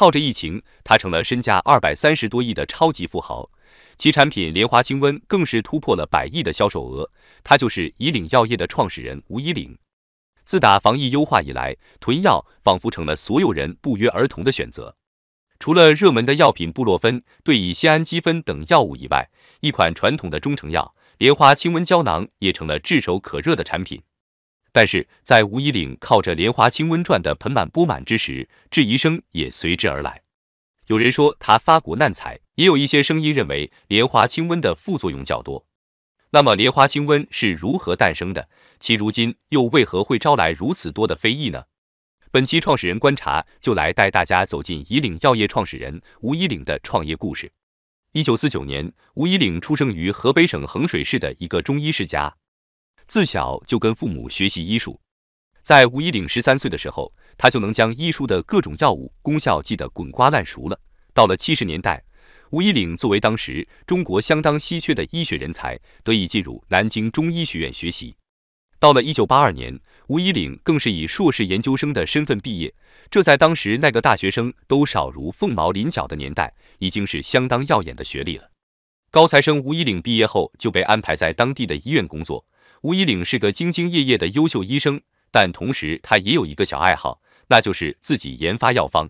靠着疫情，他成了身价二百三十多亿的超级富豪，其产品莲花清瘟更是突破了百亿的销售额。他就是以岭药业的创始人吴以岭。自打防疫优化以来，囤药仿佛成了所有人不约而同的选择。除了热门的药品布洛芬、对乙酰氨基酚等药物以外，一款传统的中成药莲花清瘟胶囊也成了炙手可热的产品。但是在吴以岭靠着莲花清瘟赚得盆满钵满之时，质疑声也随之而来。有人说他发国难财，也有一些声音认为莲花清瘟的副作用较多。那么莲花清瘟是如何诞生的？其如今又为何会招来如此多的非议呢？本期创始人观察就来带大家走进以岭药业创始人吴以岭的创业故事。一九四九年，吴以岭出生于河北省衡水市的一个中医世家。自小就跟父母学习医术，在吴一岭十三岁的时候，他就能将医书的各种药物功效记得滚瓜烂熟了。到了七十年代，吴一岭作为当时中国相当稀缺的医学人才，得以进入南京中医学院学习。到了一九八二年，吴一岭更是以硕士研究生的身份毕业，这在当时那个大学生都少如凤毛麟角的年代，已经是相当耀眼的学历了。高材生吴一岭毕业后就被安排在当地的医院工作。吴一岭是个兢兢业业的优秀医生，但同时他也有一个小爱好，那就是自己研发药方。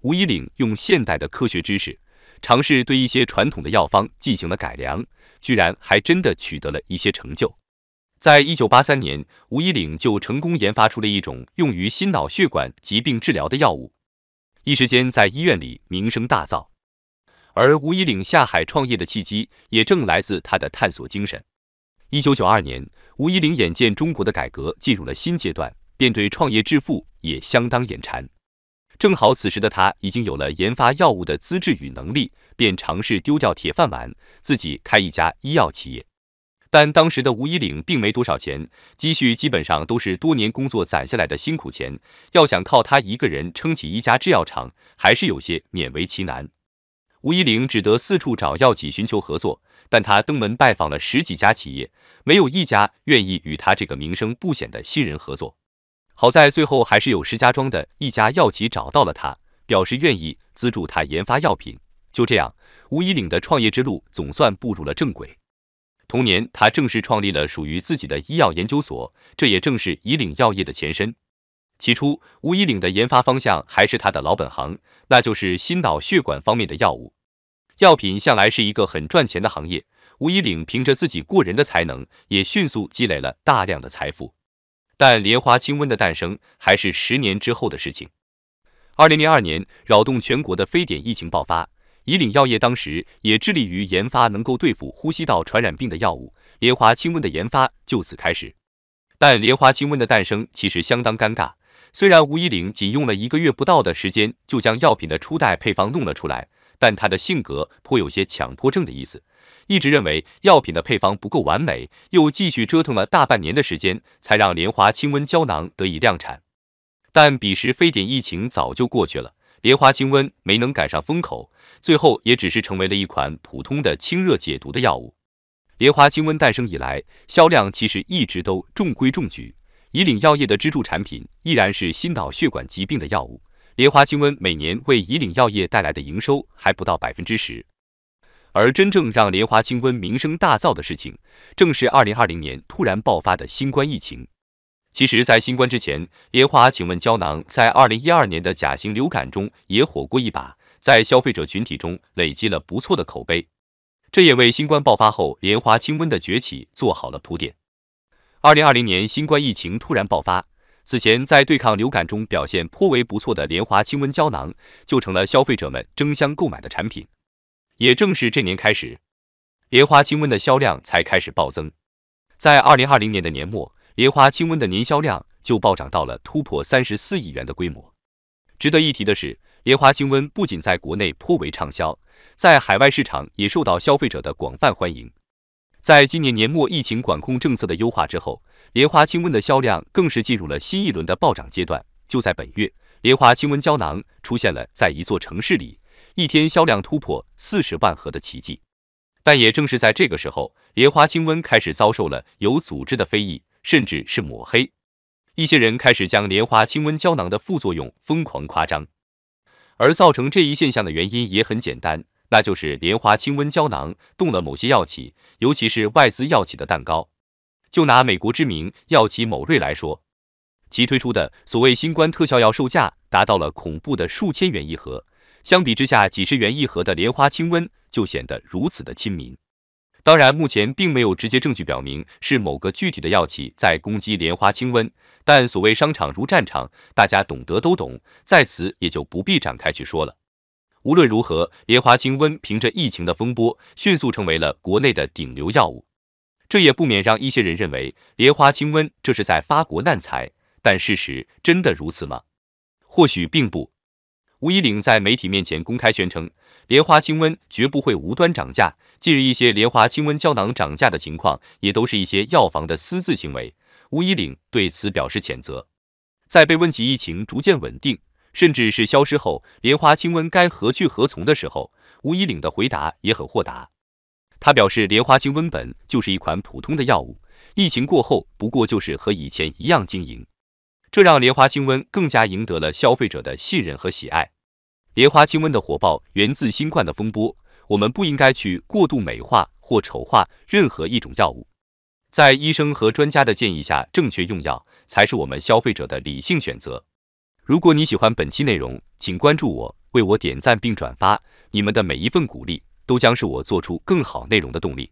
吴一岭用现代的科学知识，尝试对一些传统的药方进行了改良，居然还真的取得了一些成就。在一九八三年，吴一岭就成功研发出了一种用于心脑血管疾病治疗的药物，一时间在医院里名声大噪。而吴一岭下海创业的契机，也正来自他的探索精神。一九九二年，吴依林眼见中国的改革进入了新阶段，便对创业致富也相当眼馋。正好此时的他已经有了研发药物的资质与能力，便尝试丢掉铁饭碗，自己开一家医药企业。但当时的吴依玲并没多少钱，积蓄基本上都是多年工作攒下来的辛苦钱，要想靠他一个人撑起一家制药厂，还是有些勉为其难。吴依玲只得四处找药企寻求合作。但他登门拜访了十几家企业，没有一家愿意与他这个名声不显的新人合作。好在最后还是有石家庄的一家药企找到了他，表示愿意资助他研发药品。就这样，吴以岭的创业之路总算步入了正轨。同年，他正式创立了属于自己的医药研究所，这也正是以岭药业的前身。起初，吴以岭的研发方向还是他的老本行，那就是心脑血管方面的药物。药品向来是一个很赚钱的行业，吴以岭凭着自己过人的才能，也迅速积累了大量的财富。但莲花清瘟的诞生还是十年之后的事情。二零零二年，扰动全国的非典疫情爆发，以岭药业当时也致力于研发能够对付呼吸道传染病的药物，莲花清瘟的研发就此开始。但莲花清瘟的诞生其实相当尴尬，虽然吴以岭仅用了一个月不到的时间就将药品的初代配方弄了出来。但他的性格颇有些强迫症的意思，一直认为药品的配方不够完美，又继续折腾了大半年的时间，才让莲花清瘟胶囊得以量产。但彼时非典疫情早就过去了，莲花清瘟没能赶上风口，最后也只是成为了一款普通的清热解毒的药物。莲花清瘟诞生以来，销量其实一直都中规中矩，以岭药业的支柱产品依然是心脑血管疾病的药物。莲花清瘟每年为以岭药业带来的营收还不到百分之十，而真正让莲花清瘟名声大噪的事情，正是二零二零年突然爆发的新冠疫情。其实，在新冠之前，莲花清瘟胶囊在二零一二年的甲型流感中也火过一把，在消费者群体中累积了不错的口碑，这也为新冠爆发后莲花清瘟的崛起做好了铺垫。二零二零年新冠疫情突然爆发。此前，在对抗流感中表现颇为不错的莲花清瘟胶囊，就成了消费者们争相购买的产品。也正是这年开始，莲花清瘟的销量才开始暴增。在二零二零年的年末，莲花清瘟的年销量就暴涨到了突破三十四亿元的规模。值得一提的是，莲花清瘟不仅在国内颇为畅销，在海外市场也受到消费者的广泛欢迎。在今年年末疫情管控政策的优化之后，莲花清瘟的销量更是进入了新一轮的暴涨阶段。就在本月，莲花清瘟胶囊出现了在一座城市里一天销量突破四十万盒的奇迹。但也正是在这个时候，莲花清瘟开始遭受了有组织的非议，甚至是抹黑。一些人开始将莲花清瘟胶囊的副作用疯狂夸张。而造成这一现象的原因也很简单，那就是莲花清瘟胶囊动了某些药企，尤其是外资药企的蛋糕。就拿美国知名药企某瑞来说，其推出的所谓新冠特效药售价达到了恐怖的数千元一盒。相比之下，几十元一盒的莲花清瘟就显得如此的亲民。当然，目前并没有直接证据表明是某个具体的药企在攻击莲花清瘟，但所谓商场如战场，大家懂得都懂，在此也就不必展开去说了。无论如何，莲花清瘟凭着疫情的风波，迅速成为了国内的顶流药物。这也不免让一些人认为莲花清瘟这是在发国难财，但事实真的如此吗？或许并不。吴依岭在媒体面前公开宣称，莲花清瘟绝不会无端涨价。近日一些莲花清瘟胶囊涨价的情况，也都是一些药房的私自行为。吴依岭对此表示谴责。在被问及疫情逐渐稳定，甚至是消失后，莲花清瘟该何去何从的时候，吴依岭的回答也很豁达。他表示，莲花清瘟本就是一款普通的药物，疫情过后，不过就是和以前一样经营。这让莲花清瘟更加赢得了消费者的信任和喜爱。莲花清瘟的火爆源自新冠的风波，我们不应该去过度美化或丑化任何一种药物。在医生和专家的建议下，正确用药才是我们消费者的理性选择。如果你喜欢本期内容，请关注我，为我点赞并转发，你们的每一份鼓励。都将是我做出更好内容的动力。